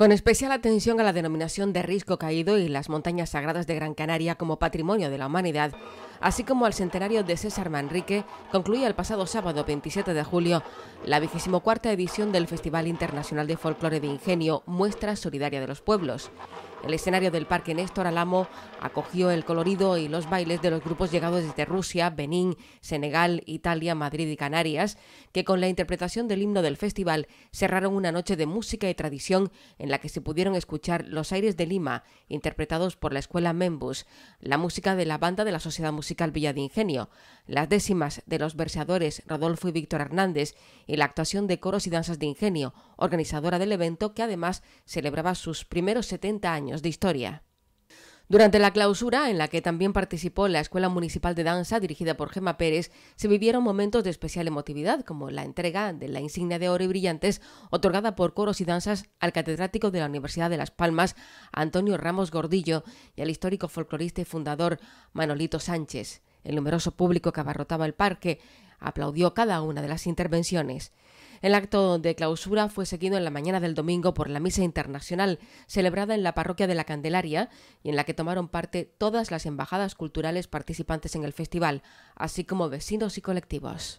Con especial atención a la denominación de risco caído y las montañas sagradas de Gran Canaria como patrimonio de la humanidad, así como al centenario de César Manrique, concluía el pasado sábado 27 de julio la cuarta edición del Festival Internacional de Folclore de Ingenio, Muestra Solidaria de los Pueblos. El escenario del Parque Néstor Alamo acogió el colorido y los bailes de los grupos llegados desde Rusia, Benín, Senegal, Italia, Madrid y Canarias, que con la interpretación del himno del festival cerraron una noche de música y tradición en la que se pudieron escuchar Los Aires de Lima, interpretados por la Escuela Membus, la música de la banda de la Sociedad Musical musical Villa de Ingenio, las décimas de los verseadores Rodolfo y Víctor Hernández y la actuación de coros y danzas de Ingenio, organizadora del evento que además celebraba sus primeros 70 años de historia. Durante la clausura, en la que también participó la Escuela Municipal de Danza, dirigida por Gema Pérez, se vivieron momentos de especial emotividad, como la entrega de la insignia de oro y brillantes otorgada por coros y danzas al catedrático de la Universidad de Las Palmas, Antonio Ramos Gordillo, y al histórico folclorista y fundador Manolito Sánchez. El numeroso público que abarrotaba el parque aplaudió cada una de las intervenciones. El acto de clausura fue seguido en la mañana del domingo por la Misa Internacional, celebrada en la parroquia de la Candelaria, y en la que tomaron parte todas las embajadas culturales participantes en el festival, así como vecinos y colectivos.